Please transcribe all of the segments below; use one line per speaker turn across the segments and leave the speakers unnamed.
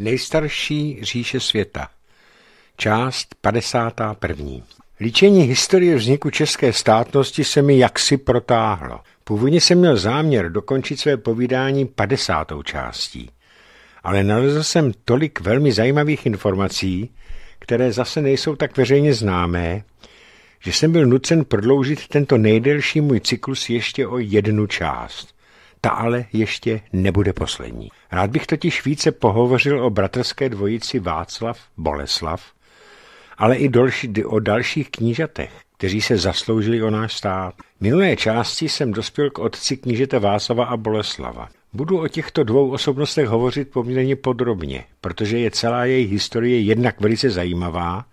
Nejstarší říše světa. Část 51. Líčení historie vzniku české státnosti se mi jaksi protáhlo. Původně jsem měl záměr dokončit své povídání 50. částí, ale nalezl jsem tolik velmi zajímavých informací, které zase nejsou tak veřejně známé, že jsem byl nucen prodloužit tento nejdelší můj cyklus ještě o jednu část. Ta ale ještě nebude poslední. Rád bych totiž více pohovořil o bratrské dvojici Václav Boleslav, ale i o dalších knížatech, kteří se zasloužili o náš stát. Minulé části jsem dospěl k otci knížete Václava a Boleslava. Budu o těchto dvou osobnostech hovořit poměrně podrobně, protože je celá jejich historie jednak velice zajímavá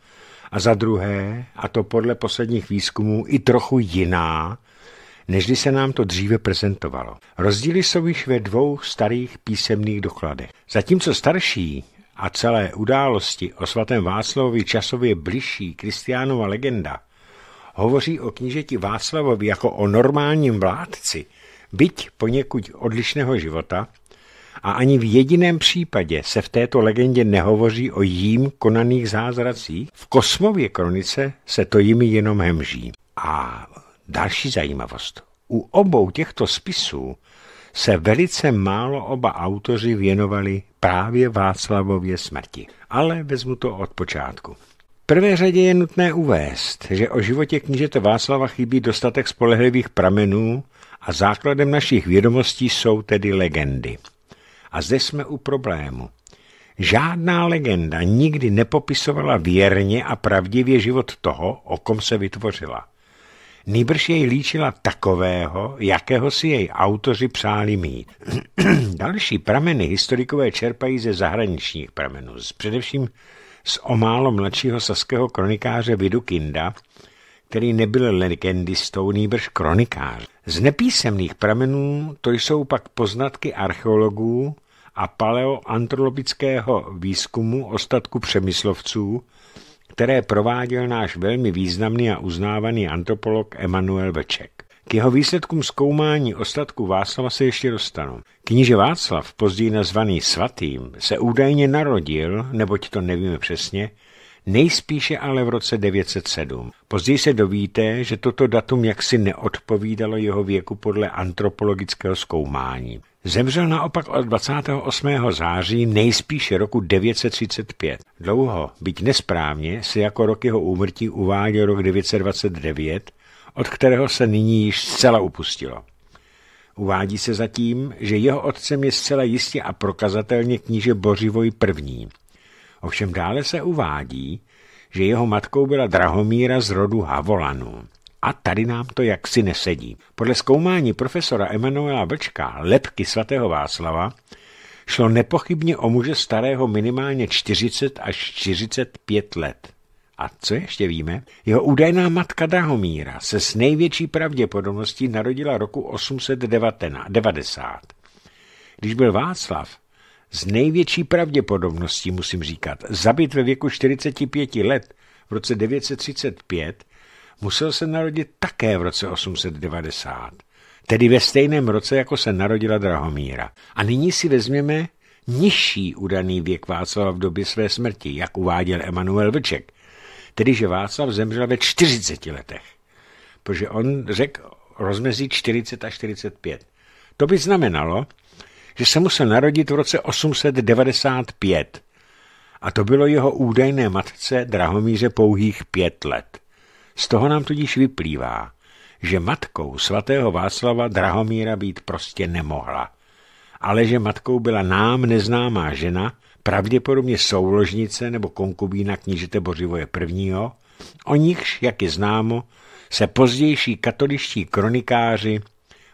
a za druhé, a to podle posledních výzkumů, i trochu jiná, nežli se nám to dříve prezentovalo. Rozdíly jsou již ve dvou starých písemných dokladech. Zatímco starší a celé události o svatém Václavovi časově bližší Kristiánova legenda hovoří o knížeti Václavovi jako o normálním vládci, byť poněkud odlišného života, a ani v jediném případě se v této legendě nehovoří o jím konaných zázracích, v Kosmově kronice se to jimi jenom hemží. A další zajímavost. U obou těchto spisů se velice málo oba autoři věnovali právě Václavově smrti. Ale vezmu to od počátku. V prvé řadě je nutné uvést, že o životě knížete Václava chybí dostatek spolehlivých pramenů a základem našich vědomostí jsou tedy legendy. A zde jsme u problému. Žádná legenda nikdy nepopisovala věrně a pravdivě život toho, o kom se vytvořila – Nýbrž jej líčila takového, jakého si jej autoři přáli mít. Další prameny historikové čerpají ze zahraničních pramenů, z především z o málo mladšího saského kronikáře Vidu Kinda, který nebyl legendistou, nýbrž kronikář. Z nepísemných pramenů to jsou pak poznatky archeologů a paleoantropologického výzkumu ostatku přemyslovců, které prováděl náš velmi významný a uznávaný antropolog Emanuel Vlček. K jeho výsledkům zkoumání ostatků Václava se ještě dostanu. Kníže Václav, později nazvaný Svatým, se údajně narodil, neboť to nevíme přesně, nejspíše ale v roce 907. Později se dovíte, že toto datum jaksi neodpovídalo jeho věku podle antropologického zkoumání. Zemřel naopak od 28. září nejspíše roku 935. Dlouho, byť nesprávně, se jako rok jeho úmrtí uváděl rok 929, od kterého se nyní již zcela upustilo. Uvádí se zatím, že jeho otcem je zcela jistě a prokazatelně kníže Bořivoj I. Ovšem dále se uvádí, že jeho matkou byla Drahomíra z rodu Havolanů. A tady nám to jaksi nesedí. Podle zkoumání profesora Emanuela Vlčka lepky svatého Václava šlo nepochybně o muže starého minimálně 40 až 45 let. A co ještě víme? Jeho údajná matka Drahomíra se s největší pravděpodobností narodila roku 890. Když byl Václav z největší pravděpodobností, musím říkat, zabit ve věku 45 let v roce 935, musel se narodit také v roce 890, tedy ve stejném roce, jako se narodila Drahomíra. A nyní si vezměme nižší udaný věk Václava v době své smrti, jak uváděl Emanuel Vlček, tedy že Václav zemřel ve 40 letech, protože on řekl rozmezí 40 a 45. To by znamenalo, že se musel narodit v roce 895 a to bylo jeho údajné matce Drahomíře pouhých pět let. Z toho nám tudíž vyplývá, že matkou svatého Václava Drahomíra být prostě nemohla, ale že matkou byla nám neznámá žena, pravděpodobně souložnice nebo konkubína knížete Bořivoje I., o nichž, jak je známo, se pozdější katoliští kronikáři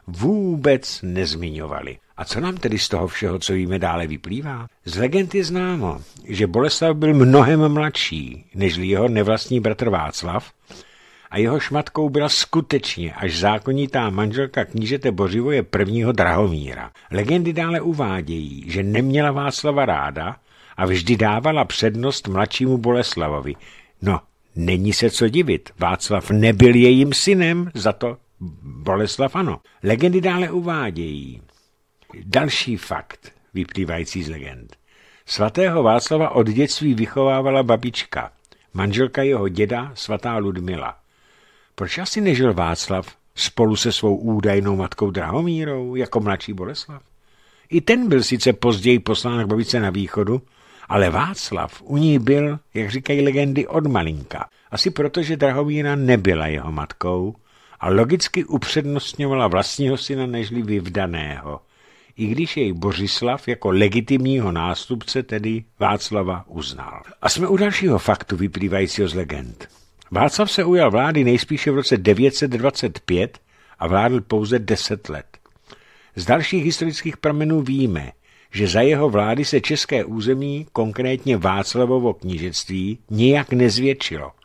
vůbec nezmiňovali. A co nám tedy z toho všeho, co víme, dále vyplývá? Z legend je známo, že Boleslav byl mnohem mladší než jeho nevlastní bratr Václav a jeho šmatkou byla skutečně až zákonitá manželka knížete Bořivoje prvního Drahomíra. Legendy dále uvádějí, že neměla Václava ráda a vždy dávala přednost mladšímu Boleslavovi. No, není se co divit, Václav nebyl jejím synem, za to Boleslav ano. Legendy dále uvádějí. Další fakt, vyplývající z legend. Svatého Václava od dětství vychovávala babička, manželka jeho děda, svatá Ludmila. Proč asi nežil Václav spolu se svou údajnou matkou Drahomírou jako mladší Boleslav? I ten byl sice později poslán k babice na východu, ale Václav u ní byl, jak říkají legendy, od malinka. Asi proto, že Drahomíra nebyla jeho matkou, a logicky upřednostňovala vlastního syna nežli vyvdaného, i když jej Bořislav jako legitimního nástupce, tedy Václava, uznal. A jsme u dalšího faktu vyplývajícího z legend. Václav se ujal vlády nejspíše v roce 925 a vládl pouze 10 let. Z dalších historických pramenů víme, že za jeho vlády se české území, konkrétně Václavovo knížectví, nijak nezvětšilo –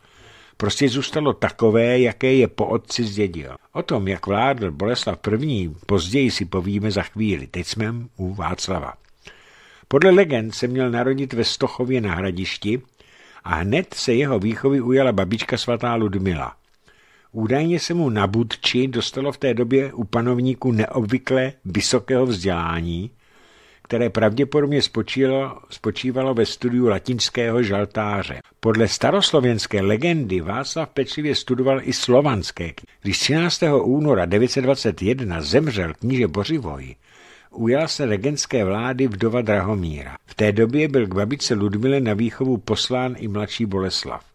prostě zůstalo takové, jaké je po otci zdědil. O tom, jak vládl Boleslav I., později si povíme za chvíli. Teď jsme u Václava. Podle legend se měl narodit ve Stochově na hradišti a hned se jeho výchovy ujala babička svatá Ludmila. Údajně se mu na Budči dostalo v té době u panovníku neobvykle vysokého vzdělání, které pravděpodobně spočívalo, spočívalo ve studiu latinského žaltáře. Podle staroslovenské legendy Václav pečlivě studoval i slovanské Když 13. února 921 zemřel kníže Bořivoj, Ujala se regenské vlády vdova Drahomíra. V té době byl k babice Ludmile na výchovu poslán i mladší Boleslav.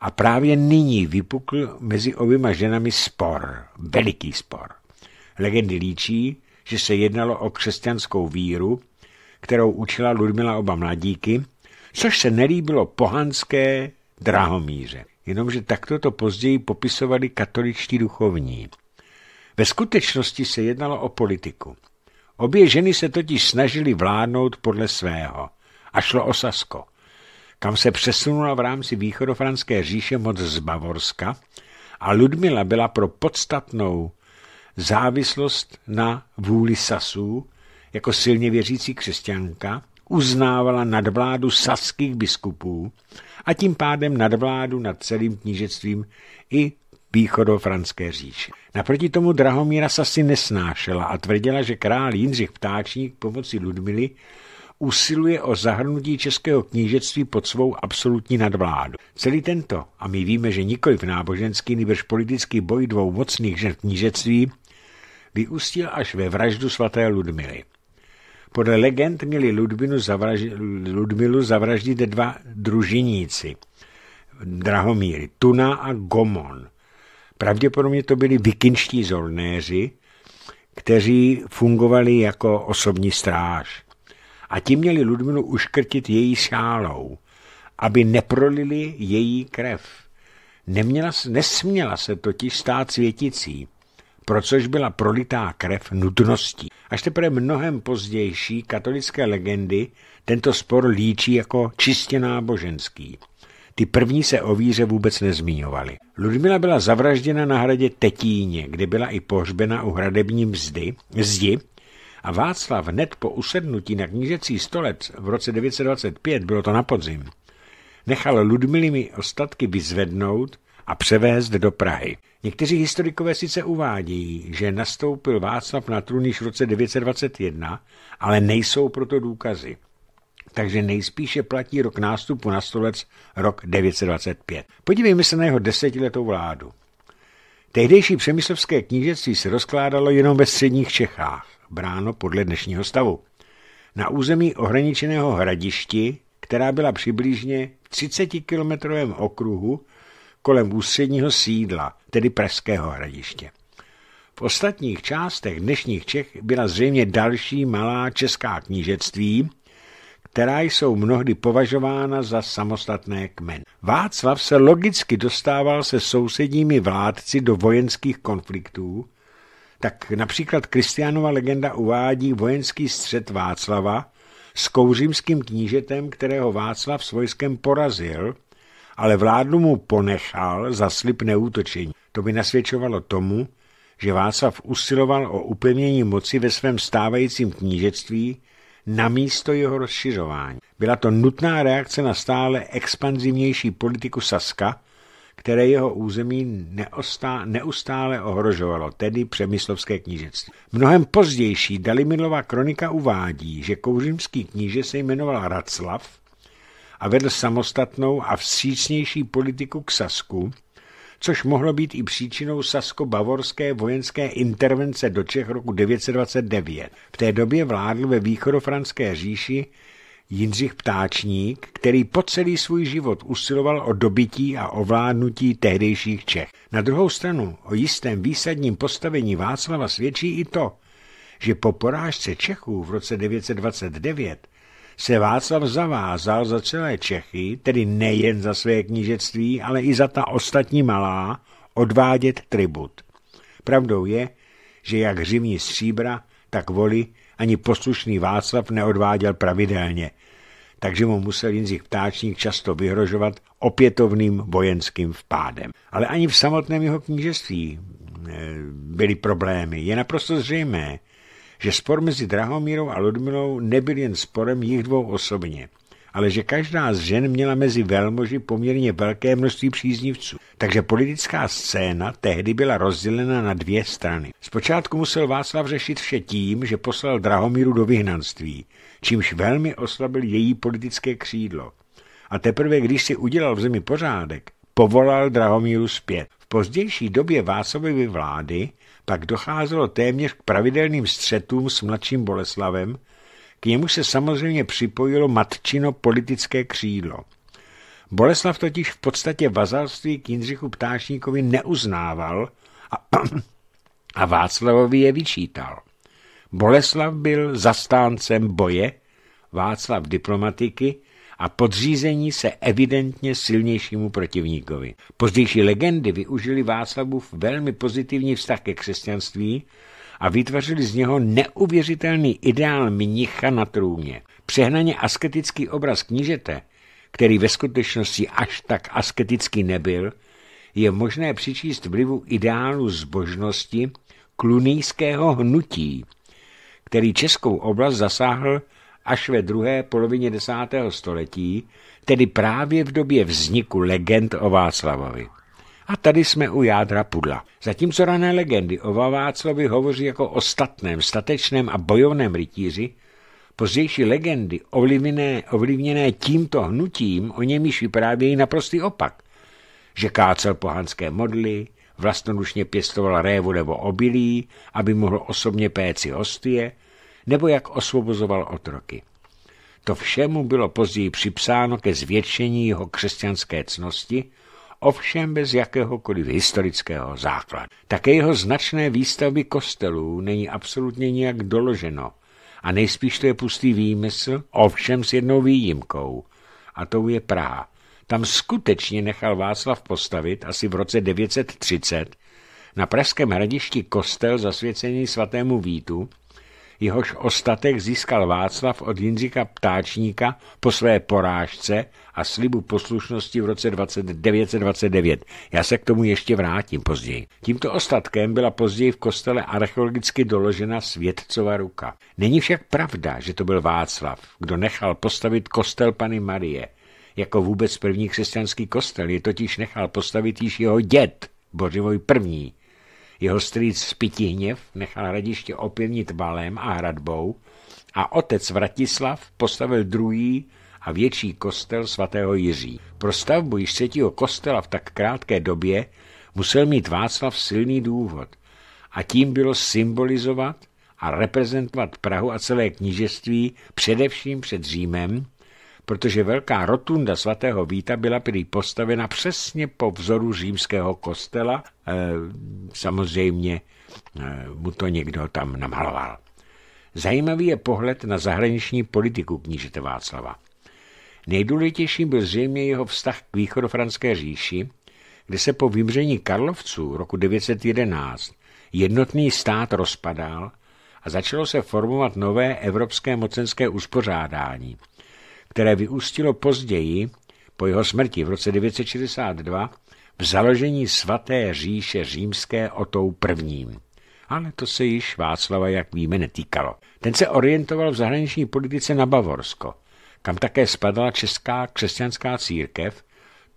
A právě nyní vypukl mezi oběma ženami spor, veliký spor. Legendy líčí, že se jednalo o křesťanskou víru, kterou učila Ludmila oba mladíky, což se nelíbilo pohanské drahomíře. Jenomže takto to později popisovali katoličtí duchovní. Ve skutečnosti se jednalo o politiku. Obě ženy se totiž snažily vládnout podle svého a šlo o Sasko, kam se přesunula v rámci východofranské říše moc z Bavorska a Ludmila byla pro podstatnou závislost na vůli Sasů jako silně věřící křesťanka uznávala nadvládu saských biskupů a tím pádem nadvládu nad celým knížectvím i východofranské říše. Naproti tomu Drahomíra Sasy nesnášela a tvrdila, že král Jindřich Ptáčník pomocí Ludmily usiluje o zahrnutí českého knížectví pod svou absolutní nadvládu. Celý tento, a my víme, že nikoli v náboženský, nebož politický boj dvou mocných žen knížectví, vyústil až ve vraždu svaté Ludmily. Podle legend měli Ludminu zavraž... Ludmilu zavraždit dva družiníci, Drahomíry, Tuna a Gomon. Pravděpodobně to byli vikinští zornéři, kteří fungovali jako osobní stráž. A ti měli Ludmilu uškrtit její šálou, aby neprolili její krev. Neměla, nesměla se totiž stát světicí pro což byla prolitá krev nutností. Až teprve mnohem pozdější katolické legendy tento spor líčí jako čistě náboženský. Ty první se o víře vůbec nezmiňovaly. Ludmila byla zavražděna na hradě Tetíně, kde byla i pohřbena u hradební mzdy, zdi a Václav hned po usednutí na knížecí stolec v roce 925, bylo to na podzim, nechal Ludmilými ostatky vyzvednout a převést do Prahy. Někteří historikové sice uvádějí, že nastoupil Václav na trůn již v roce 921, ale nejsou proto důkazy. Takže nejspíše platí rok nástupu na stolec rok 925. Podívejme se na jeho desetiletou vládu. Tehdejší přemyslovské knížectví se rozkládalo jenom ve středních Čechách, bráno podle dnešního stavu. Na území ohraničeného hradišti, která byla přibližně v 30-kilometrovém okruhu, kolem ústředního sídla, tedy Pražského hradiště. V ostatních částech dnešních Čech byla zřejmě další malá česká knížectví, která jsou mnohdy považována za samostatné kmen. Václav se logicky dostával se sousedními vládci do vojenských konfliktů, tak například Kristiánova legenda uvádí vojenský střed Václava s kouřímským knížetem, kterého Václav s vojskem porazil – ale vládnu mu ponechal za slib neútočení. To by nasvědčovalo tomu, že Václav usiloval o upevnění moci ve svém stávajícím knížectví na místo jeho rozšiřování. Byla to nutná reakce na stále expanzivnější politiku Saska, které jeho území neostá, neustále ohrožovalo, tedy přemyslovské knížectví. Mnohem pozdější Dalimilová kronika uvádí, že kouřimský kníže se jmenoval Raclav a vedl samostatnou a vstřícnější politiku k Sasku, což mohlo být i příčinou sasko-bavorské vojenské intervence do Čech roku 929. V té době vládl ve východofranské říši Jindřich Ptáčník, který po celý svůj život usiloval o dobytí a ovládnutí tehdejších Čech. Na druhou stranu o jistém výsadním postavení Václava svědčí i to, že po porážce Čechů v roce 929 se Václav zavázal za celé Čechy, tedy nejen za své knížectví, ale i za ta ostatní malá, odvádět tribut. Pravdou je, že jak hřivní stříbra, tak voli ani poslušný Václav neodváděl pravidelně, takže mu musel Jindřich Ptáčník často vyhrožovat opětovným vojenským vpádem. Ale ani v samotném jeho knížectví eh, byly problémy. Je naprosto zřejmé, že spor mezi Drahomírou a Ludmilou nebyl jen sporem jich dvou osobně, ale že každá z žen měla mezi velmoži poměrně velké množství příznivců. Takže politická scéna tehdy byla rozdělena na dvě strany. Zpočátku musel Václav řešit vše tím, že poslal Drahomíru do vyhnanství, čímž velmi oslabil její politické křídlo. A teprve, když si udělal v zemi pořádek, povolal Drahomíru zpět. V pozdější době Vásovy vlády tak docházelo téměř k pravidelným střetům s mladším Boleslavem, k němu se samozřejmě připojilo matčino politické křídlo. Boleslav totiž v podstatě vazalství k Jindřichu Ptášníkovi neuznával a, a Václavovi je vyčítal. Boleslav byl zastáncem boje, Václav diplomatiky a podřízení se evidentně silnějšímu protivníkovi. Pozdější legendy využili Václavův velmi pozitivní vztah ke křesťanství a vytvořili z něho neuvěřitelný ideál mnicha na trůně. Přehnaně asketický obraz knížete, který ve skutečnosti až tak asketický nebyl, je možné přičíst vlivu ideálu zbožnosti klunýského hnutí, který českou oblast zasáhl až ve druhé polovině desátého století, tedy právě v době vzniku legend o Václavovi. A tady jsme u jádra pudla. Zatímco rané legendy o Václavovi hovoří jako o statném, statečném a bojovném rytíři, pozdější legendy ovlivněné, ovlivněné tímto hnutím o něm již vyprávějí naprostý opak, že kácel pohanské modly, vlastnodušně pěstoval révu nebo obilí, aby mohl osobně péci hostie, nebo jak osvobozoval otroky. To všemu bylo později připsáno ke zvětšení jeho křesťanské cnosti, ovšem bez jakéhokoliv historického základu. Také jeho značné výstavby kostelů není absolutně nijak doloženo a nejspíš to je pustý výmysl, ovšem s jednou výjimkou, a tou je Praha. Tam skutečně nechal Václav postavit asi v roce 930 na Pražském hradišti kostel zasvěcený svatému Vítu, jehož ostatek získal Václav od Jindřika Ptáčníka po své porážce a slibu poslušnosti v roce 1929. Já se k tomu ještě vrátím později. Tímto ostatkem byla později v kostele archeologicky doložena světcova ruka. Není však pravda, že to byl Václav, kdo nechal postavit kostel Pany Marie. Jako vůbec první křesťanský kostel je totiž nechal postavit již jeho děd, Bořivoj první, jeho strýc Spitihněv nechal hradiště opilnit balem a hradbou a otec Vratislav postavil druhý a větší kostel svatého Jiří. Pro stavbu již třetího kostela v tak krátké době musel mít Václav silný důvod a tím bylo symbolizovat a reprezentovat Prahu a celé knížectví především před Římem, protože velká rotunda svatého Víta byla prý postavena přesně po vzoru římského kostela. Eh, samozřejmě eh, mu to někdo tam namaloval. Zajímavý je pohled na zahraniční politiku knížete Václava. Nejdůležitějším byl zřejmě jeho vztah k východofranské říši, kde se po vymření Karlovců roku 911 jednotný stát rozpadal a začalo se formovat nové evropské mocenské uspořádání – které vyústilo později, po jeho smrti v roce 962, v založení svaté říše římské tou prvním. Ale to se již Václava, jak víme, netýkalo. Ten se orientoval v zahraniční politice na Bavorsko, kam také spadala česká křesťanská církev,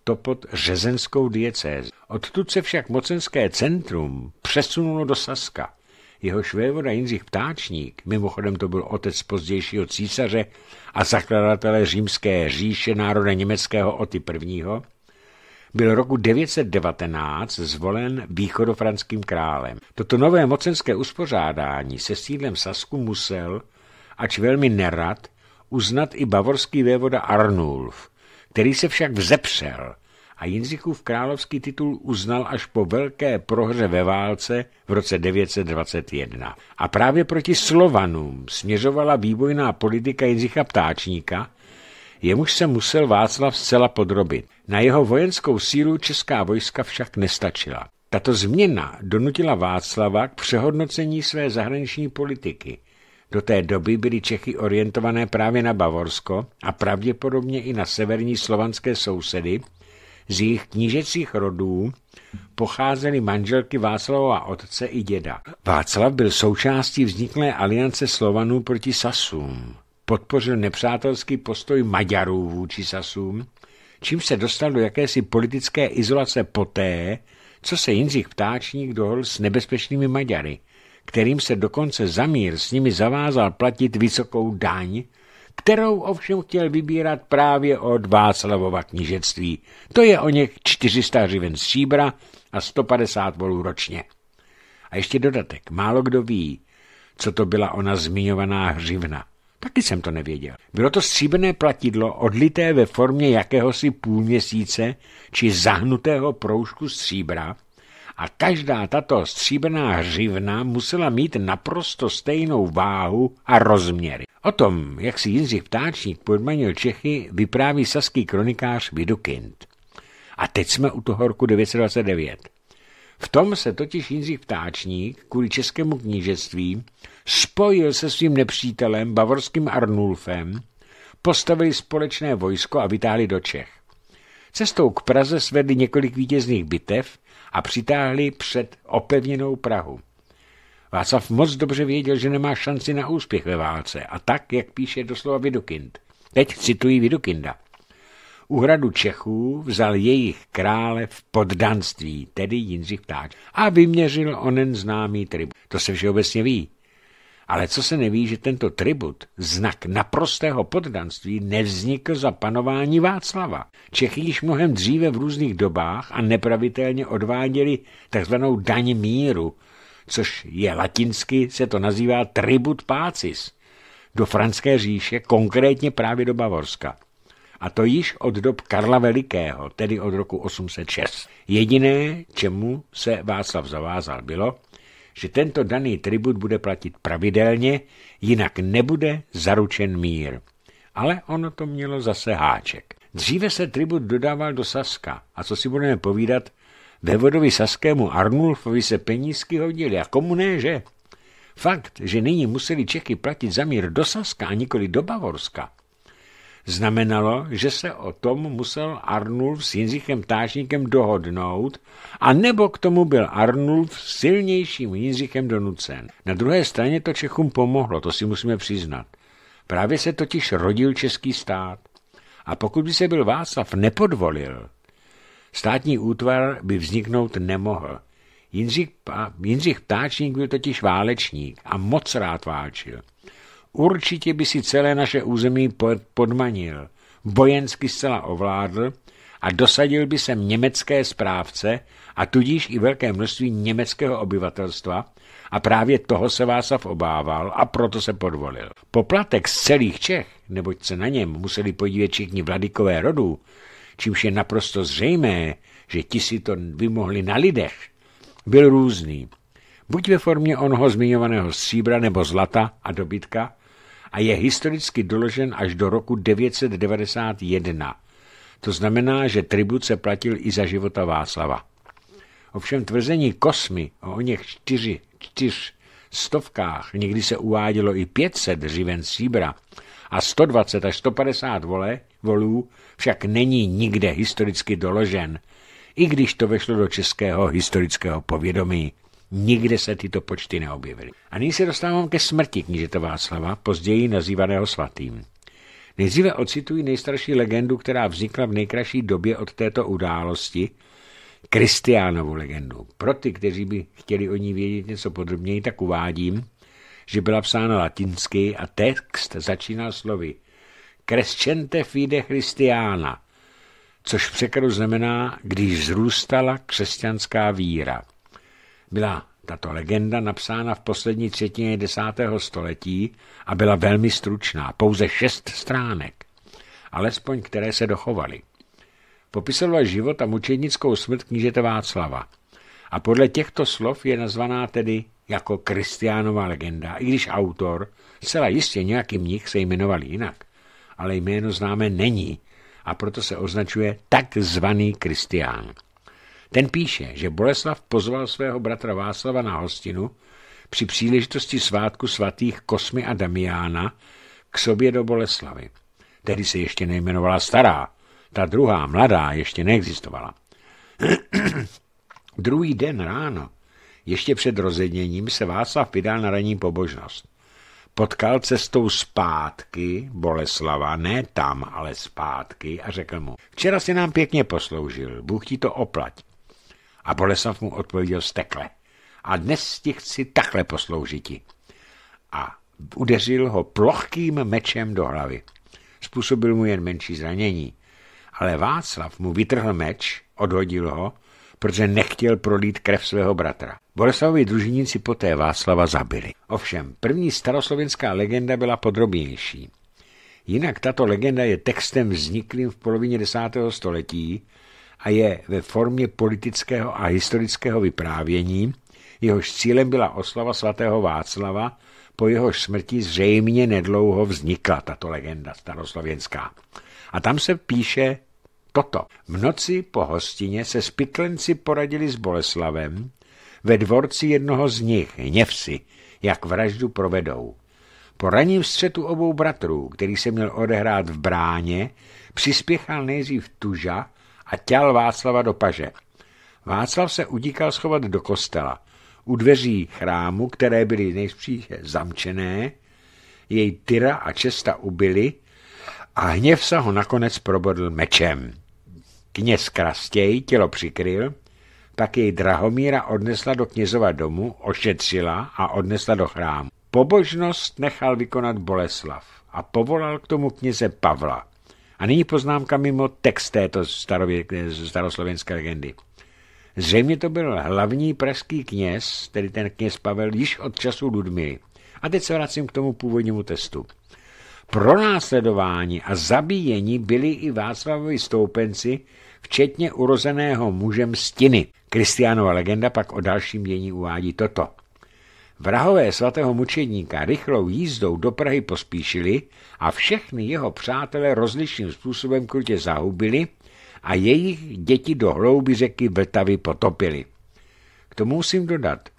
to pod řezenskou diecézi. Odtud se však mocenské centrum přesunulo do Saska, jeho švévoda Jindřich Ptáčník, mimochodem to byl otec pozdějšího císaře a zakladatele římské říše národa německého Oty I., byl roku 919 zvolen východofranským králem. Toto nové mocenské uspořádání se sídlem Sasku musel, ač velmi nerad, uznat i bavorský vévoda Arnulf, který se však vzepřel a Jindřichův královský titul uznal až po velké prohře ve válce v roce 921. A právě proti Slovanům směřovala výbojná politika Jindřicha Ptáčníka, jemuž se musel Václav zcela podrobit. Na jeho vojenskou sílu česká vojska však nestačila. Tato změna donutila Václava k přehodnocení své zahraniční politiky. Do té doby byly Čechy orientované právě na Bavorsko a pravděpodobně i na severní slovanské sousedy, z jejich knížecích rodů pocházely manželky Václavova otce i děda. Václav byl součástí vzniklé aliance Slovanů proti Sasům. Podpořil nepřátelský postoj Maďarů vůči Sasům, čím se dostal do jakési politické izolace poté, co se Jindřich Ptáčník dohodl s nebezpečnými Maďary, kterým se dokonce za mír s nimi zavázal platit vysokou daň kterou ovšem chtěl vybírat právě od Václavova knížectví. To je o něch 400 hřiven Šíbra a 150 volů ročně. A ještě dodatek, málo kdo ví, co to byla ona zmiňovaná hřivna. Taky jsem to nevěděl. Bylo to stříbrné platidlo odlité ve formě jakéhosi půlměsíce či zahnutého proužku stříbra, a každá tato stříbrná hřivna musela mít naprosto stejnou váhu a rozměry. O tom, jak si Jindřich Ptáčník podmanil Čechy, vypráví saský kronikář Vidukind. A teď jsme u toho roku 929. V tom se totiž Jindřich Ptáčník kvůli českému knížectví spojil se svým nepřítelem bavorským Arnulfem, postavili společné vojsko a vytáhli do Čech. Cestou k Praze svedli několik vítězných bitev a přitáhli před opevněnou Prahu. Václav moc dobře věděl, že nemá šanci na úspěch ve válce a tak, jak píše doslova Vidukind. Teď cituji Vidukinda. U hradu Čechů vzal jejich krále v poddanství, tedy Jindřich Ptáč, a vyměřil onen známý tribut. To se všeobecně ví. Ale co se neví, že tento tribut, znak naprostého poddanství, nevznikl za panování Václava. Čechy již mnohem dříve v různých dobách a nepravitelně odváděli tzv. daň míru, což je latinsky, se to nazývá tribut pácis. do franské říše, konkrétně právě do Bavorska. A to již od dob Karla Velikého, tedy od roku 806. Jediné, čemu se Václav zavázal, bylo, že tento daný tribut bude platit pravidelně, jinak nebude zaručen mír. Ale ono to mělo zase háček. Dříve se tribut dodával do Saska a co si budeme povídat, vévodovi saskému Arnulfovi se penízky hodili a komu ne, že? Fakt, že nyní museli Čechy platit za mír do Saska a nikoli do Bavorska, znamenalo, že se o tom musel Arnulf s Jindřichem Tášníkem dohodnout, a nebo k tomu byl Arnulf silnějším Jindřichem donucen. Na druhé straně to Čechům pomohlo, to si musíme přiznat. Právě se totiž rodil český stát. A pokud by se byl Václav nepodvolil, státní útvar by vzniknout nemohl. Jindřich, Jindřich Ptáčník byl totiž válečník a moc rád válčil. Určitě by si celé naše území podmanil, vojensky zcela ovládl a dosadil by sem německé správce a tudíž i velké množství německého obyvatelstva a právě toho se Václav obával a proto se podvolil. Poplatek z celých Čech, neboť se na něm museli podívat všichni vladikové rodů, čímž je naprosto zřejmé, že ti si to vymohli na lidech, byl různý. Buď ve formě onoho zmiňovaného stříbra nebo zlata a dobytka, a je historicky doložen až do roku 991. To znamená, že tribut se platil i za života Václava. Ovšem tvrzení kosmy o něch čtyři, čtyř stovkách, někdy se uvádělo i 500 živen síbra a 120 až 150 vole, volů však není nikde historicky doložen, i když to vešlo do českého historického povědomí. Nikde se tyto počty neobjevily. A nyní se dostávám ke smrti knížete Václava, později nazývaného svatým. Nejdříve ocituji nejstarší legendu, která vznikla v nejkratší době od této události, Kristiánovu legendu. Pro ty, kteří by chtěli o ní vědět něco podrobněji, tak uvádím, že byla psána latinsky a text začíná slovy Crescente fide Christiana, což v překladu znamená, když zrůstala křesťanská víra. Byla tato legenda napsána v poslední třetině desátého století a byla velmi stručná, pouze šest stránek, alespoň které se dochovaly. Popisovala život a mučednickou smrt knížete Václava. A podle těchto slov je nazvaná tedy jako Kristiánová legenda, i když autor, celá jistě nějaký mnich se jmenoval jinak, ale jméno známe není a proto se označuje takzvaný Kristián. Ten píše, že Boleslav pozval svého bratra Václava na hostinu při příležitosti svátku svatých Kosmy a Damiána k sobě do Boleslavy. Tehdy se ještě nejmenovala stará, ta druhá, mladá, ještě neexistovala. Druhý den ráno, ještě před rozedněním, se Václav vydal na ranní pobožnost. Potkal cestou zpátky Boleslava, ne tam, ale zpátky, a řekl mu, včera si nám pěkně posloužil, Bůh ti to oplať. A Boleslav mu odpověděl stekle. A dnes ti chci takhle posloužiti. A udeřil ho plochkým mečem do hlavy. Způsobil mu jen menší zranění. Ale Václav mu vytrhl meč, odhodil ho, protože nechtěl prolít krev svého bratra. Boleslavovi družiníci poté Václava zabili. Ovšem, první staroslovenská legenda byla podrobnější. Jinak tato legenda je textem vzniklým v polovině desátého století a je ve formě politického a historického vyprávění, jehož cílem byla oslava svatého Václava, po jeho smrti zřejmě nedlouho vznikla tato legenda staroslověnská. A tam se píše toto. V noci po hostině se spytlenci poradili s Boleslavem ve dvorci jednoho z nich, Hněvsi, jak vraždu provedou. Po raním střetu obou bratrů, který se měl odehrát v bráně, přispěchal nejdřív Tuža, a těl Václava do paže. Václav se udíkal schovat do kostela. U dveří chrámu, které byly nejspíše zamčené, jej Tyra a Česta ubili a hněv se ho nakonec probodl mečem. Kněz Krastěj tělo přikryl, pak jej Drahomíra odnesla do knězova domu, ošetřila a odnesla do chrámu. Pobožnost nechal vykonat Boleslav a povolal k tomu kněze Pavla. A nyní poznámka mimo text této starově, eh, staroslovenské legendy. Zřejmě to byl hlavní pražský kněz, tedy ten kněz Pavel, již od času Ludmily. A teď se vracím k tomu původnímu testu. Pro následování a zabíjení byli i Václavovi stoupenci, včetně urozeného mužem Stiny. Kristiánova legenda pak o dalším dění uvádí toto. Vrahové svatého mučedníka rychlou jízdou do Prahy pospíšili a všechny jeho přátelé rozličným způsobem krutě zahubili a jejich děti do hlouby řeky Vltavy potopili. K tomu musím dodat,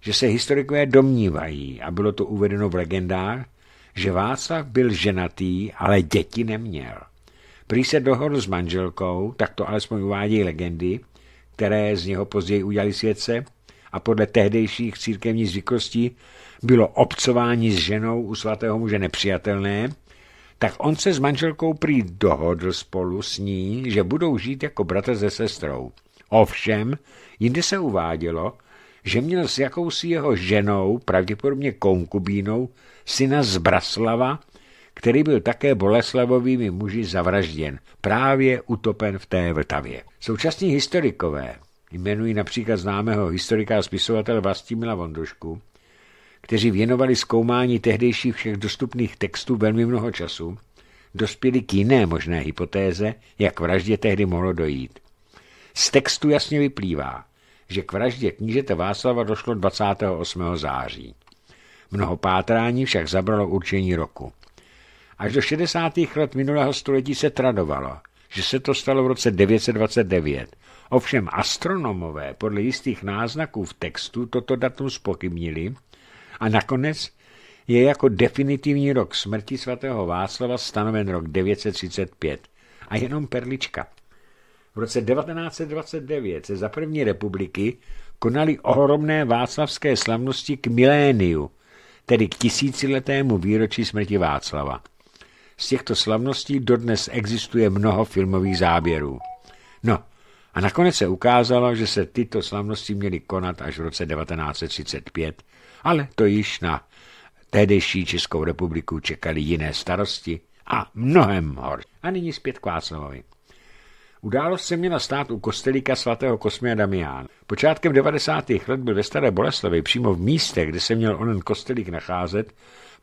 že se historikové domnívají, a bylo to uvedeno v legendách, že Václav byl ženatý, ale děti neměl. Prý se dohodl s manželkou, tak to alespoň uvádějí legendy, které z něho později udělali světce, a podle tehdejších církevních zvyklostí bylo obcování s ženou u svatého muže nepřijatelné, tak on se s manželkou prý dohodl spolu s ní, že budou žít jako bratr se sestrou. Ovšem, jinde se uvádělo, že měl s jakousi jeho ženou, pravděpodobně konkubínou, syna z Braslava, který byl také Boleslavovými muži zavražděn, právě utopen v té Vltavě. Současní historikové Jmenuji například známého historika a spisovatele Vastimila Vondošku, kteří věnovali zkoumání tehdejších všech dostupných textů velmi mnoho času, dospěli k jiné možné hypotéze, jak k vraždě tehdy mohlo dojít. Z textu jasně vyplývá, že k vraždě knížete Václava došlo 28. září. Mnoho pátrání však zabralo určení roku. Až do 60. let minulého století se tradovalo, že se to stalo v roce 929, Ovšem astronomové podle jistých náznaků v textu toto datum spochybnili a nakonec je jako definitivní rok smrti svatého Václava stanoven rok 935. A jenom perlička. V roce 1929 se za první republiky konaly ohromné václavské slavnosti k miléniu, tedy k tisíciletému výročí smrti Václava. Z těchto slavností dodnes existuje mnoho filmových záběrů. No, a nakonec se ukázalo, že se tyto slavnosti měly konat až v roce 1935, ale to již na tehdejší Českou republiku čekali jiné starosti a mnohem hor. A nyní zpět k Václavovi. Událost se měla stát u kostelíka svatého Kosmia Damián. Počátkem 90. let byl ve Staré Boleslavi přímo v místě, kde se měl onen kostelík nacházet,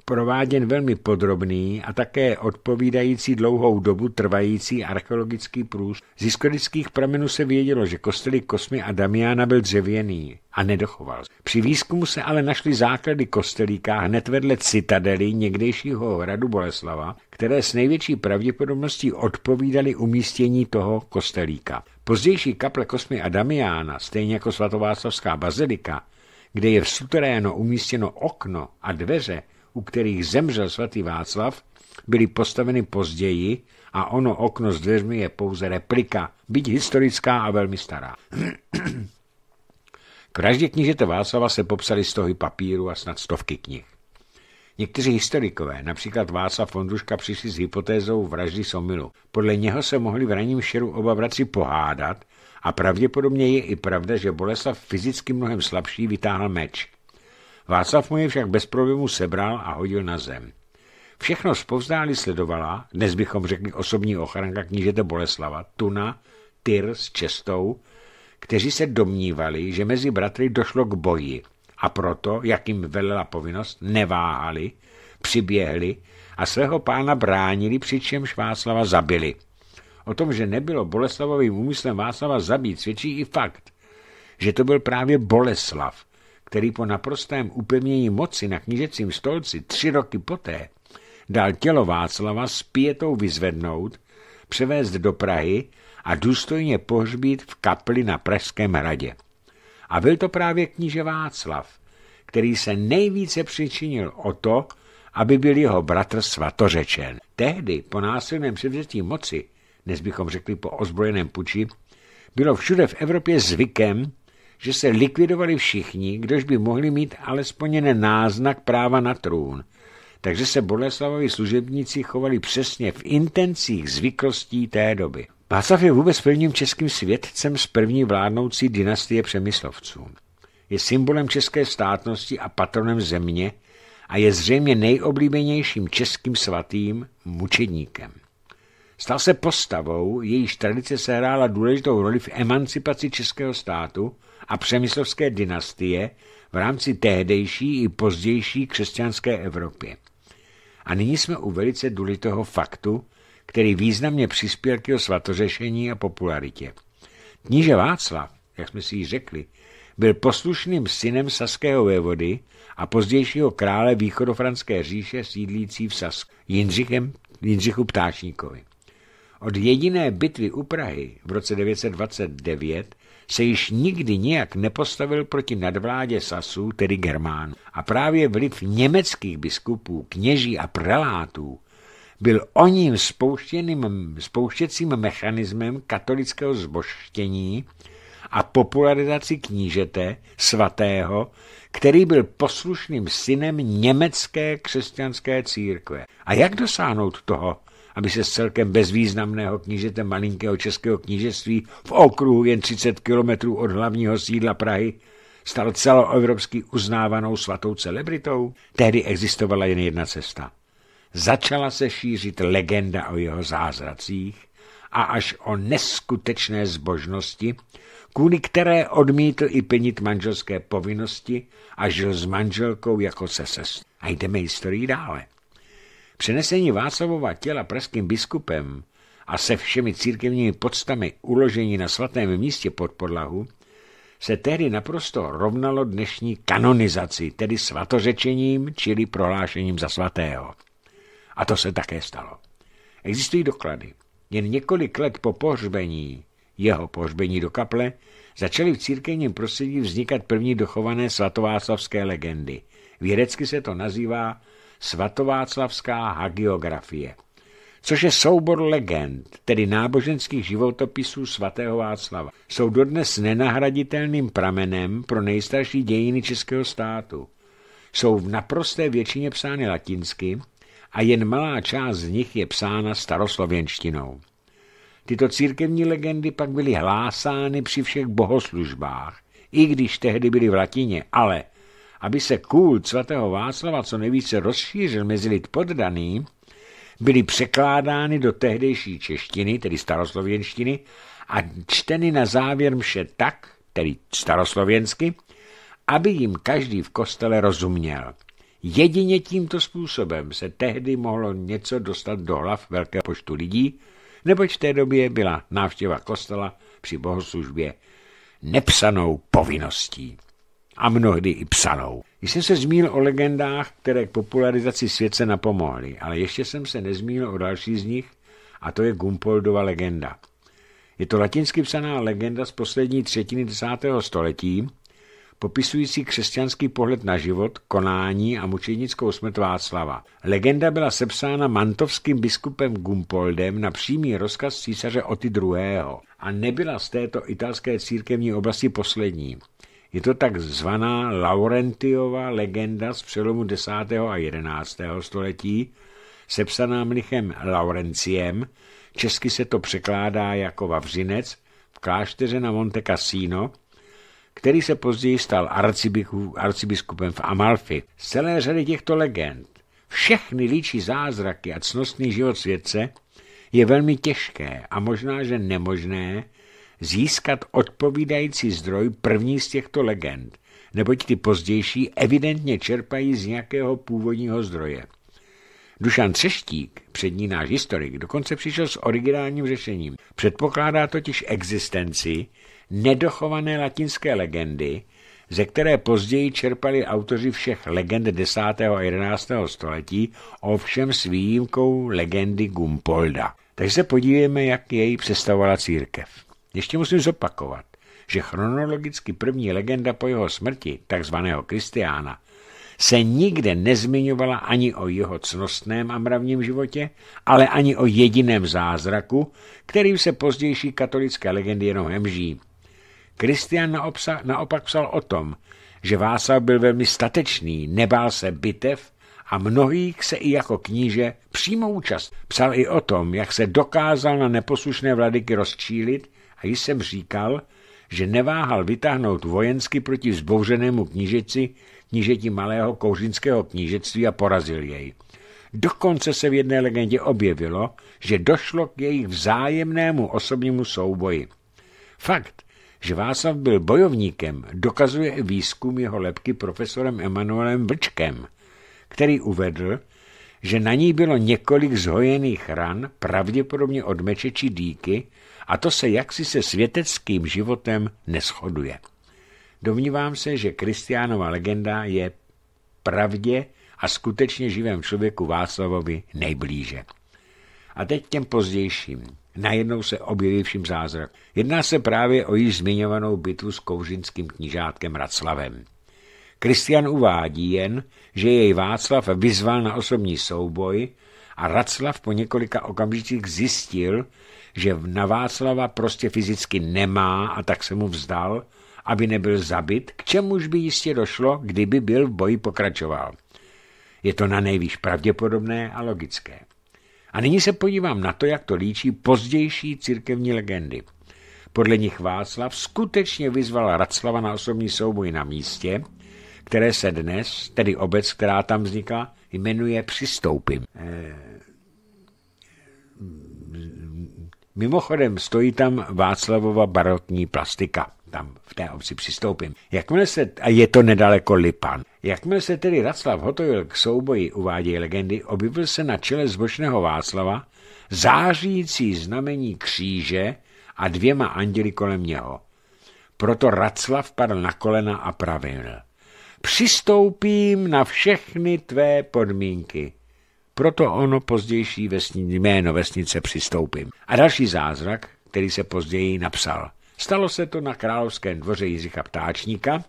prováděn velmi podrobný a také odpovídající dlouhou dobu trvající archeologický průz. Z historických pramenů se vědělo, že kostelík Kosmy a byl dřevěný a nedochoval. Při výzkumu se ale našly základy kostelíka hned vedle citadely někdejšího hradu Boleslava, které s největší pravděpodobností odpovídaly umístění toho kostelíka. Pozdější kaple Kosmy a Damiána, stejně jako svatováclavská bazilika, kde je v suterénu umístěno okno a dveře, u kterých zemřel svatý Václav, byly postaveny později a ono okno s dveřmi je pouze replika, byť historická a velmi stará. Vraždě knížete Václava se popsali stohy papíru a snad stovky knih. Někteří historikové, například Václav Fonduška, přišli s hypotézou vraždy Somilu. Podle něho se mohli v raním šeru oba vraci pohádat a pravděpodobně je i pravda, že Boleslav fyzicky mnohem slabší vytáhl meč. Václav mu je však bez problémů sebral a hodil na zem. Všechno zpovzdáli sledovala, dnes bychom řekli osobní ochranka knížete Boleslava, Tuna, Tyr s Čestou, kteří se domnívali, že mezi bratry došlo k boji a proto, jak jim velela povinnost, neváhali, přiběhli a svého pána bránili, přičemž Václava zabili. O tom, že nebylo Boleslavovým úmyslem Václava zabít, svědčí i fakt, že to byl právě Boleslav, který po naprostém upevnění moci na knížecím stolci tři roky poté dal tělo Václava s pětou vyzvednout, převést do Prahy a důstojně pohřbít v kapli na Pražském hradě. A byl to právě kníže Václav, který se nejvíce přičinil o to, aby byl jeho bratr svatořečen. Tehdy, po násilném převzetí moci, dnes bychom řekli po ozbrojeném puči, bylo všude v Evropě zvykem, že se likvidovali všichni, kdož by mohli mít alespoň jen náznak práva na trůn. Takže se Boleslavovi služebníci chovali přesně v intencích zvyklostí té doby. Václav je vůbec prvním českým světcem z první vládnoucí dynastie Přemyslovců. Je symbolem české státnosti a patronem země a je zřejmě nejoblíbenějším českým svatým mučedníkem. Stal se postavou, jejíž tradice se hrála důležitou roli v emancipaci českého státu a přemyslovské dynastie v rámci tehdejší i pozdější křesťanské Evropy. A nyní jsme u velice důležitého faktu, který významně přispěl k jeho svatořešení a popularitě. Kníže Václav, jak jsme si ji řekli, byl poslušným synem saského vévody a pozdějšího krále východofranské říše sídlící v Sask Jindřichem, Jindřichu Ptáčníkovi. Od jediné bitvy u Prahy v roce 929 se již nikdy nijak nepostavil proti nadvládě Sasů, tedy Germánů. A právě vliv německých biskupů, kněží a prelátů byl o ním spouštěným, spouštěcím mechanismem katolického zboštění a popularizaci knížete svatého, který byl poslušným synem německé křesťanské církve. A jak dosáhnout toho, aby se z celkem bezvýznamného knížete malinkého českého knížectví v okruhu jen 30 kilometrů od hlavního sídla Prahy stal celoevropsky uznávanou svatou celebritou? Tehdy existovala jen jedna cesta – začala se šířit legenda o jeho zázracích a až o neskutečné zbožnosti, kvůli které odmítl i penit manželské povinnosti a žil s manželkou jako se sest. A jdeme historii dále. Přenesení Václavova těla pražským biskupem a se všemi církevními podstami uložení na svatém místě pod podlahu se tehdy naprosto rovnalo dnešní kanonizaci, tedy svatořečením, čili prohlášením za svatého. A to se také stalo. Existují doklady. Jen několik let po pohřbení, jeho pohřbení do kaple, začaly v církevním prostředí vznikat první dochované svatováclavské legendy. Vědecky se to nazývá svatováclavská hagiografie, což je soubor legend, tedy náboženských životopisů svatého Václava. Jsou dodnes nenahraditelným pramenem pro nejstarší dějiny českého státu. Jsou v naprosté většině psány latinsky, a jen malá část z nich je psána staroslověnštinou. Tyto církevní legendy pak byly hlásány při všech bohoslužbách, i když tehdy byly v latině, ale aby se kult svatého Václava co nejvíce rozšířil mezi lid poddaný, byly překládány do tehdejší češtiny, tedy staroslověnštiny, a čteny na závěr mše tak, tedy staroslověnsky, aby jim každý v kostele rozuměl. Jedině tímto způsobem se tehdy mohlo něco dostat do hlav velké počtu lidí, neboť v té době byla návštěva kostela při bohoslužbě nepsanou povinností. A mnohdy i psanou. Jsem se zmínil o legendách, které k popularizaci světce napomohly, ale ještě jsem se nezmínil o další z nich, a to je Gumpoldova legenda. Je to latinsky psaná legenda z poslední třetiny 10. století, popisující křesťanský pohled na život, konání a mučednickou smrt Václava. Legenda byla sepsána mantovským biskupem Gumpoldem na přímý rozkaz císaře Oty II. a nebyla z této italské církevní oblasti poslední. Je to takzvaná Laurentiova legenda z přelomu 10. a 11. století, sepsaná mnichem Laurenciem, česky se to překládá jako Vavřinec, v klášteře na Monte Cassino – který se později stal arcibiskupem v Amalfi. Z celé řady těchto legend všechny líčí zázraky a cnostný život světce je velmi těžké a možná, že nemožné získat odpovídající zdroj první z těchto legend, neboť ty pozdější evidentně čerpají z nějakého původního zdroje. Dušan Třeštík, přední náš historik, dokonce přišel s originálním řešením. Předpokládá totiž existenci nedochované latinské legendy, ze které později čerpali autoři všech legend 10. a 11. století, ovšem s výjimkou legendy Gumpolda. Takže se podívejme, jak jej představovala církev. Ještě musím zopakovat, že chronologicky první legenda po jeho smrti, takzvaného Kristiána, se nikde nezmiňovala ani o jeho cnostném a mravním životě, ale ani o jediném zázraku, kterým se pozdější katolické legendy jenom hemží – Kristian naopak psal o tom, že Václav byl velmi statečný, nebál se bitev a mnohých se i jako kníže přímo účast. Psal i o tom, jak se dokázal na neposlušné vladyky rozčílit a jsem říkal, že neváhal vytáhnout vojensky proti zbouřenému knížeci, knížeti malého kouřinského knížectví a porazil jej. Dokonce se v jedné legendě objevilo, že došlo k jejich vzájemnému osobnímu souboji. Fakt, že Václav byl bojovníkem, dokazuje i výzkum jeho lepky profesorem Emanuelem Vlčkem, který uvedl, že na ní bylo několik zhojených ran, pravděpodobně od meče či dýky, a to se jaksi se světeckým životem neschoduje. Domnívám se, že Kristiánova legenda je pravdě a skutečně živém člověku Václavovi nejblíže. A teď těm pozdějším. Najednou se objeví vším zázrak. Jedná se právě o již zmiňovanou bitvu s kouřinským knižátkem Raclavem. Kristian uvádí jen, že jej Václav vyzval na osobní souboj a Raclav po několika okamžicích zjistil, že na Václava prostě fyzicky nemá a tak se mu vzdal, aby nebyl zabit, k čemuž by jistě došlo, kdyby byl v boji pokračoval. Je to na nejvíc pravděpodobné a logické. A nyní se podívám na to, jak to líčí pozdější církevní legendy. Podle nich Václav skutečně vyzval Raclava na osobní souboj na místě, které se dnes, tedy obec, která tam vznikla, jmenuje Přistoupím. Eh, mimochodem stojí tam Václavova barotní plastika tam v té obci přistoupím. Jakmile se, a je to nedaleko Lipan, jakmile se tedy Raclav hotovil k souboji, uvádějí legendy, objevil se na čele zbožného Václava zářící znamení kříže a dvěma anděli kolem něho. Proto Raclav padl na kolena a pravil. Přistoupím na všechny tvé podmínky. Proto ono pozdější vesni, jméno vesnice přistoupím. A další zázrak, který se později napsal – Stalo se to na královském dvoře Jiřicha Ptáčníka,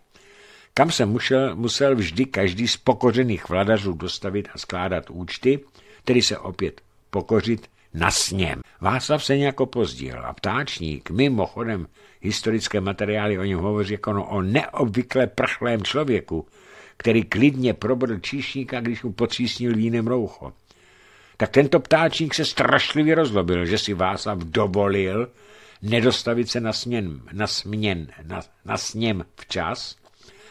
kam se musel, musel vždy každý z pokořených vladařů dostavit a skládat účty, tedy se opět pokořit na sněm. Václav se nějako pozdíl a ptáčník, mimochodem historické materiály o něm hovoří jako no, o neobvykle prchlém člověku, který klidně probodl číšníka, když mu potřísnil vínem roucho. Tak tento ptáčník se strašlivě rozlobil, že si Václav dovolil nedostavit se na směn, na směn, na, na sněm včas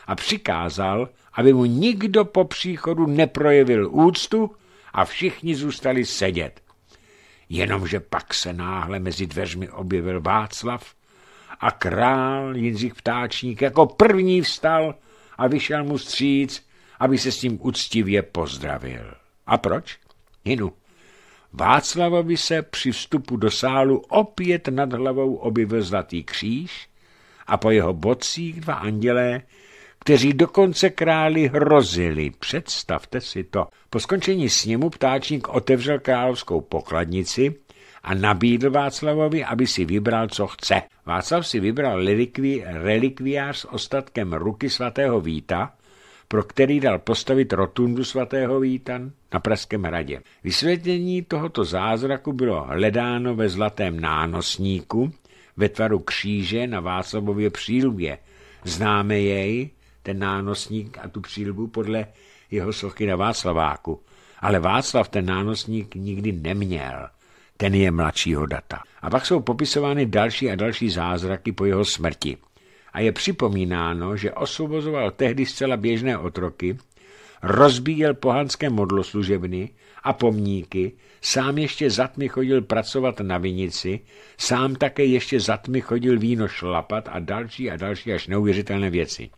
a přikázal, aby mu nikdo po příchodu neprojevil úctu a všichni zůstali sedět. Jenomže pak se náhle mezi dveřmi objevil Václav a král Jindřich Ptáčník jako první vstal a vyšel mu stříc, aby se s ním uctivě pozdravil. A proč? Jinu, Václavovi se při vstupu do sálu opět nad hlavou objevil zlatý kříž a po jeho bocích dva andělé, kteří dokonce králi hrozili. Představte si to. Po skončení sněmu ptáčník otevřel královskou pokladnici a nabídl Václavovi, aby si vybral, co chce. Václav si vybral relikviář s ostatkem ruky svatého Víta, pro který dal postavit rotundu svatého Vítan na Pražském radě. Vysvětlení tohoto zázraku bylo hledáno ve zlatém nánosníku ve tvaru kříže na Václavově přílbě. Známe jej, ten nánosník a tu přílbu podle jeho sochy na Václaváku. Ale Václav ten nánosník nikdy neměl. Ten je mladšího data. A pak jsou popisovány další a další zázraky po jeho smrti a je připomínáno, že osvobozoval tehdy zcela běžné otroky, rozbíjel pohanské modloslužebny a pomníky, sám ještě zatmy chodil pracovat na vinici, sám také ještě zatmy chodil víno šlapat a další a další až neuvěřitelné věci.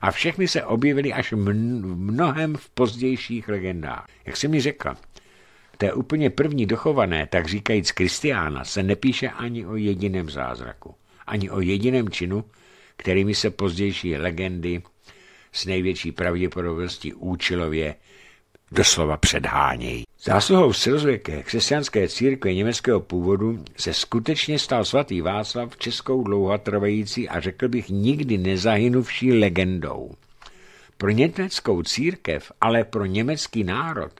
A všechny se objevily až mnohem v pozdějších legendách. Jak jsem mi řekla, té úplně první dochované, tak říkajíc Kristiána, se nepíše ani o jediném zázraku, ani o jediném činu, kterými se pozdější legendy s největší pravděpodobností účelově doslova předhánějí. Zásluhou středověké křesťanské církve německého původu se skutečně stal svatý Václav českou dlouhatrvající a řekl bych nikdy nezahynuvší legendou. Pro německou církev, ale pro německý národ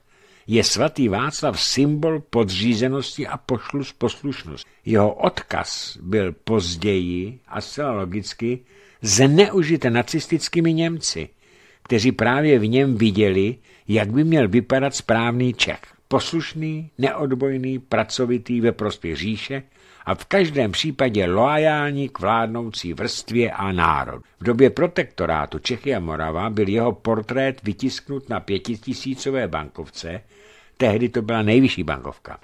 je svatý Václav symbol podřízenosti a pošlu z poslušnosti. Jeho odkaz byl později a zcela logicky zneužit nacistickými Němci, kteří právě v něm viděli, jak by měl vypadat správný Čech. Poslušný, neodbojný, pracovitý ve prospěch říše, a v každém případě loajální k vládnoucí vrstvě a národu. V době protektorátu Čechy a Morava byl jeho portrét vytisknut na pětitisícové bankovce, tehdy to byla nejvyšší bankovka.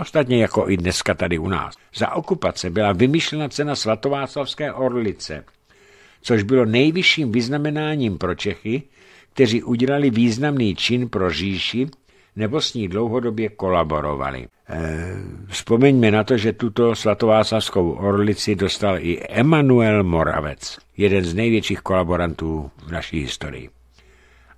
Ostatně jako i dneska tady u nás. Za okupace byla vymyšlena cena svatováclavské orlice, což bylo nejvyšším vyznamenáním pro Čechy, kteří udělali významný čin pro říši nebo s ní dlouhodobě kolaborovali. Eh, vzpomeňme na to, že tuto svatovásavskou orlici dostal i Emanuel Moravec, jeden z největších kolaborantů v naší historii.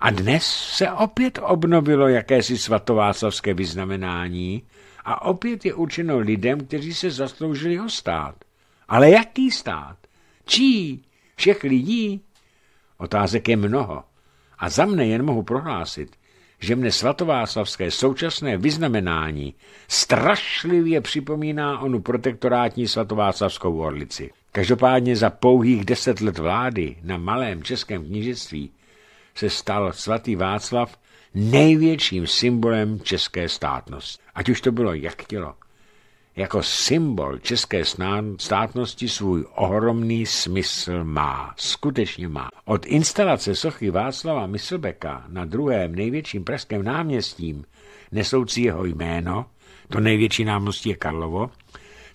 A dnes se opět obnovilo jakési svatováclavské vyznamenání a opět je určeno lidem, kteří se zasloužili o stát. Ale jaký stát? Čí? Všech lidí? Otázek je mnoho. A za mne jen mohu prohlásit, že mne svatováclavské současné vyznamenání strašlivě připomíná onu protektorátní svatováclavskou orlici. Každopádně za pouhých deset let vlády na malém českém knížectví se stal svatý Václav největším symbolem české státnosti. Ať už to bylo jak tělo, jako symbol české státnosti svůj ohromný smysl má. Skutečně má. Od instalace sochy Václava Myslbeka na druhém největším pražském náměstím, nesoucí jeho jméno, to největší náměstí je Karlovo,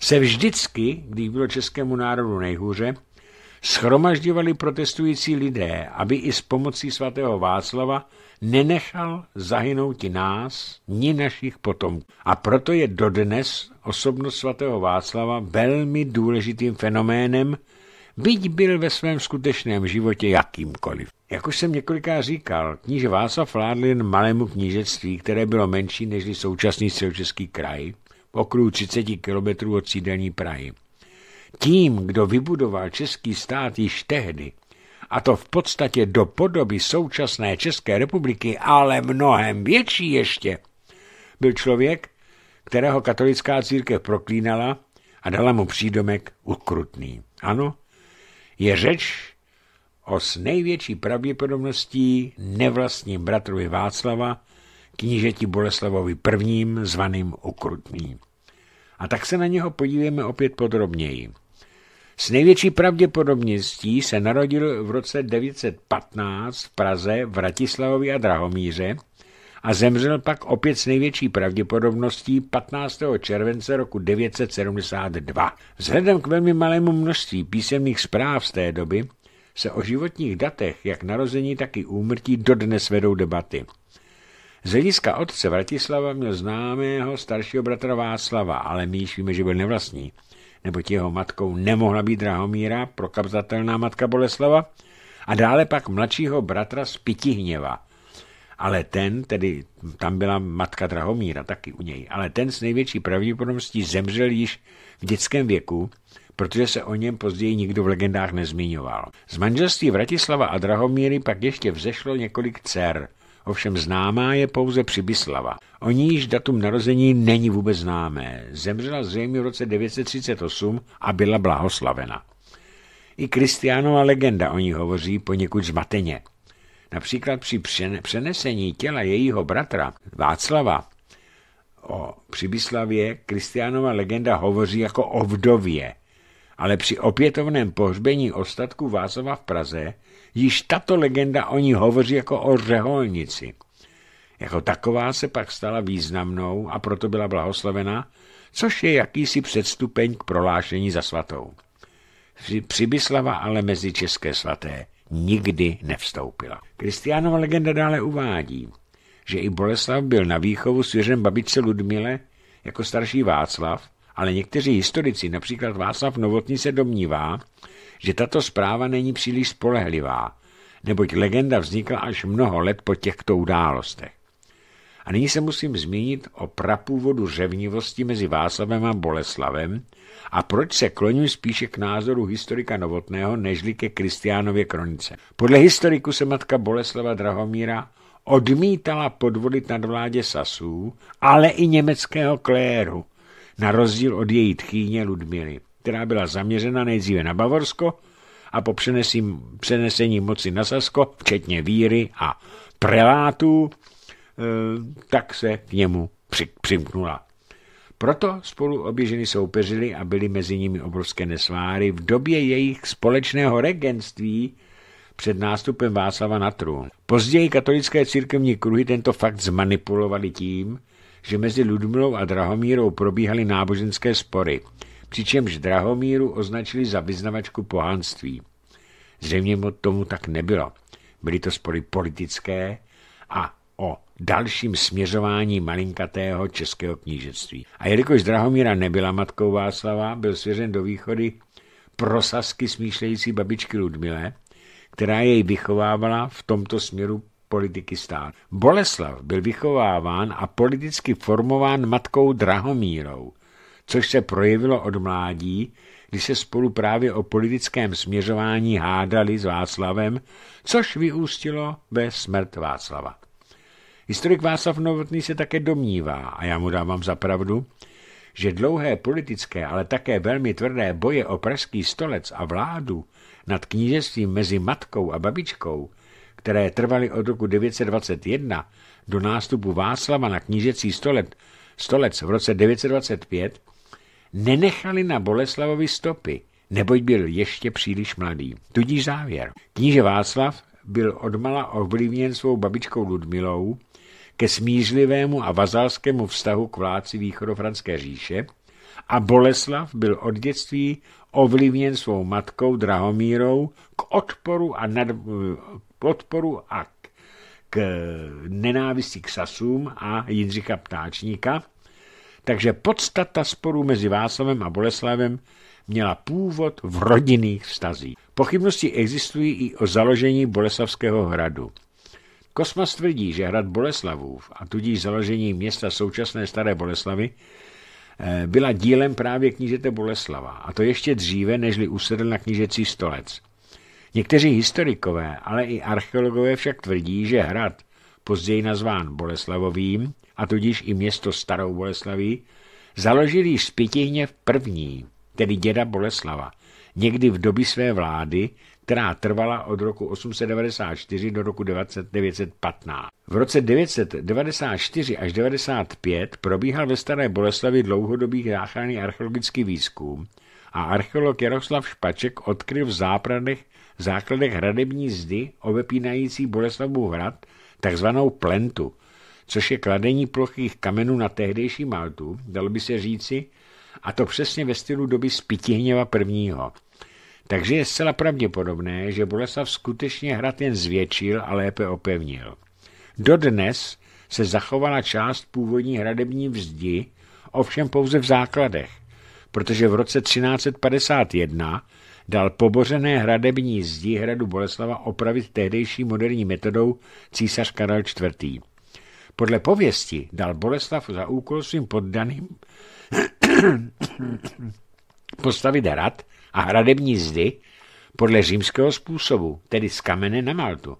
se vždycky, když bylo českému národu nejhůře, schromažďovali protestující lidé, aby i s pomocí svatého Václava nenechal zahynouti nás, ni našich potomků. A proto je dodnes osobnost svatého Václava velmi důležitým fenoménem, byť byl ve svém skutečném životě jakýmkoliv. Jak už jsem několikrát říkal, kníže Václav vládl jen malému knížectví, které bylo menší než současný český kraj, okruhu 30 kilometrů od sídelní Prahy. Tím, kdo vybudoval český stát již tehdy, a to v podstatě do podoby současné České republiky, ale mnohem větší ještě, byl člověk, kterého katolická církev proklínala a dala mu přídomek ukrutný. Ano, je řeč o s největší pravděpodobností nevlastním bratrovi Václava, knížeti Boleslavovi I. zvaným ukrutným. A tak se na něho podívejme opět podrobněji. S největší pravděpodobností se narodil v roce 915 v Praze, v Ratislavovi a Drahomíře a zemřel pak opět s největší pravděpodobností 15. července roku 972. Vzhledem k velmi malému množství písemných zpráv z té doby se o životních datech, jak narození, tak i úmrtí, dodnes vedou debaty. Z hlediska otce Vratislava měl známého staršího bratra Václava, ale my již víme, že byl nevlastní, neboť jeho matkou nemohla být Drahomíra, prokapzatelná matka Boleslava, a dále pak mladšího bratra z Pitihněva, ale ten, tedy tam byla matka Drahomíra taky u něj, ale ten s největší pravděpodobností zemřel již v dětském věku, protože se o něm později nikdo v legendách nezmiňoval. Z manželství Vratislava a Drahomíry pak ještě vzešlo několik dcer, ovšem známá je pouze Přibyslava. O níž datum narození není vůbec známé. Zemřela zřejmě v roce 938 a byla blahoslavena. I Kristiánova legenda o ní hovoří poněkud zmateně. Například při přenesení těla jejího bratra Václava o Přibyslavě Kristiánova legenda hovoří jako o vdově, ale při opětovném pohřbení ostatku Vázova v Praze již tato legenda o ní hovoří jako o řeholnici. Jako taková se pak stala významnou a proto byla blahoslavena, což je jakýsi předstupeň k prolášení za svatou. Přibyslava ale mezi české svaté nikdy nevstoupila. Kristiánova legenda dále uvádí, že i Boleslav byl na výchovu svěřen babičce Ludmile jako starší Václav, ale někteří historici, například Václav Novotný, se domnívá, že tato zpráva není příliš spolehlivá, neboť legenda vznikla až mnoho let po těchto událostech. A nyní se musím zmínit o prapůvodu řevnivosti mezi Václavem a Boleslavem a proč se kloním spíše k názoru historika Novotného nežli ke Kristiánově kronice. Podle historiku se matka Boleslava Drahomíra odmítala podvolit nadvládě Sasů, ale i německého kléru, na rozdíl od její tchýně Ludmily, která byla zaměřena nejdříve na Bavorsko a po přenesení moci na Sasko, včetně víry a prelátů, Eh, tak se k němu přimknula. Proto spolu obě ženy soupeřily a byly mezi nimi obrovské nesváry v době jejich společného regenství před nástupem Václava na trůn. Později katolické církevní kruhy tento fakt zmanipulovali tím, že mezi Ludmilou a Drahomírou probíhaly náboženské spory, přičemž Drahomíru označili za vyznavačku pohánství. Zřejmě tomu tak nebylo. Byly to spory politické a dalším směřování malinkatého českého knížectví. A jelikož Drahomíra nebyla matkou Václava, byl svěřen do východy prosasky smýšlející babičky Ludmile, která jej vychovávala v tomto směru politiky stát. Boleslav byl vychováván a politicky formován matkou Drahomírou, což se projevilo od mládí, kdy se spolu právě o politickém směřování hádali s Václavem, což vyústilo ve smrt Václava. Historik Václav Novotný se také domnívá, a já mu dávám za pravdu, že dlouhé politické, ale také velmi tvrdé boje o pražský stolec a vládu nad knížectvím mezi matkou a babičkou, které trvaly od roku 921 do nástupu Václava na knížecí stolet, stolec v roce 925, nenechali na Boleslavovi stopy, neboť byl ještě příliš mladý. Tudíž závěr. Kníže Václav byl odmala ovlivněn svou babičkou Ludmilou, ke smířlivému a vazalskému vztahu k vládci východofranské říše a Boleslav byl od dětství ovlivněn svou matkou Drahomírou k odporu a, nad, k odporu a k, k nenávisti k Sasům a Jindřicha Ptáčníka, takže podstata sporu mezi Václavem a Boleslavem měla původ v rodinných vztazích. Pochybnosti existují i o založení Boleslavského hradu. Kosmas tvrdí, že hrad Boleslavův a tudíž založení města současné Staré Boleslavy eh, byla dílem právě knížete Boleslava, a to ještě dříve, nežli usedl na knížecí stolec. Někteří historikové, ale i archeologové však tvrdí, že hrad, později nazván Boleslavovým, a tudíž i město Starou Boleslaví, založili již v první, tedy děda Boleslava, někdy v době své vlády, která trvala od roku 894 do roku 1915. V roce 994 až 1995 probíhal ve Staré Boleslavi dlouhodobý záchranný archeologický výzkum a archeolog Jaroslav Špaček odkryl v zápradech základech hradební zdy obepínající Boleslavu hrad takzvanou plentu, což je kladení plochých kamenů na tehdejší Maltu, dalo by se říci, a to přesně ve stylu doby Spitihněva prvního – takže je zcela pravděpodobné, že Boleslav skutečně hrad jen zvětšil a lépe opevnil. Dodnes se zachovala část původní hradební vzdi, ovšem pouze v základech, protože v roce 1351 dal pobořené hradební zdi hradu Boleslava opravit tehdejší moderní metodou císař Karel IV. Podle pověsti dal Boleslav za úkol svým poddaným postavit hrad, a hradební zdi podle římského způsobu, tedy z kamene na maltu.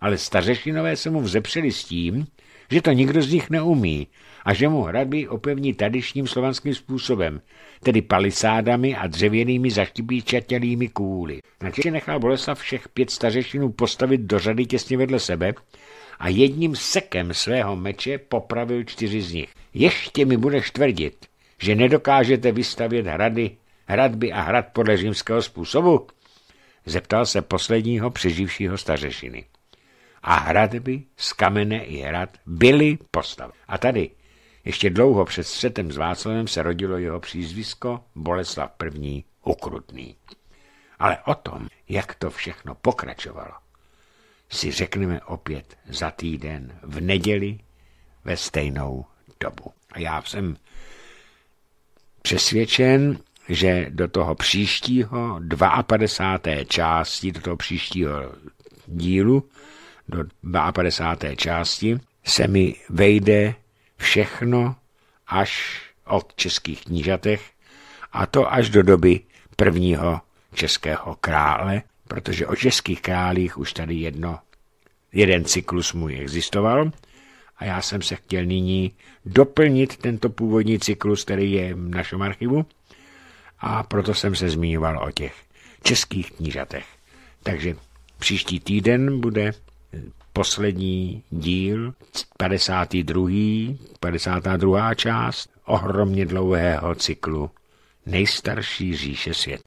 Ale stařešinové se mu vzepřeli s tím, že to nikdo z nich neumí a že mu hradby opevní tadyšním slovanským způsobem, tedy palisádami a dřevěnými zaštipíčatělými kůly. Na Češi nechal Boleslav všech pět stařešinů postavit do řady těsně vedle sebe a jedním sekem svého meče popravil čtyři z nich. Ještě mi budeš tvrdit, že nedokážete vystavět hrady hradby a hrad podle římského způsobu? Zeptal se posledního přeživšího stařešiny. A hradby z kamene i hrad byly postaveny. A tady, ještě dlouho před střetem s Václavem, se rodilo jeho přízvisko Boleslav I. Ukrutný. Ale o tom, jak to všechno pokračovalo, si řekneme opět za týden v neděli ve stejnou dobu. A já jsem přesvědčen, že do toho příštího 52. části, do toho příštího dílu, do 52. části, se mi vejde všechno až od českých knížatech, a to až do doby prvního českého krále, protože o českých králích už tady jedno, jeden cyklus můj existoval a já jsem se chtěl nyní doplnit tento původní cyklus, který je v našem archivu, a proto jsem se zmiňoval o těch českých knížatech. Takže příští týden bude poslední díl, 52. 52. část ohromně dlouhého cyklu Nejstarší říše svět.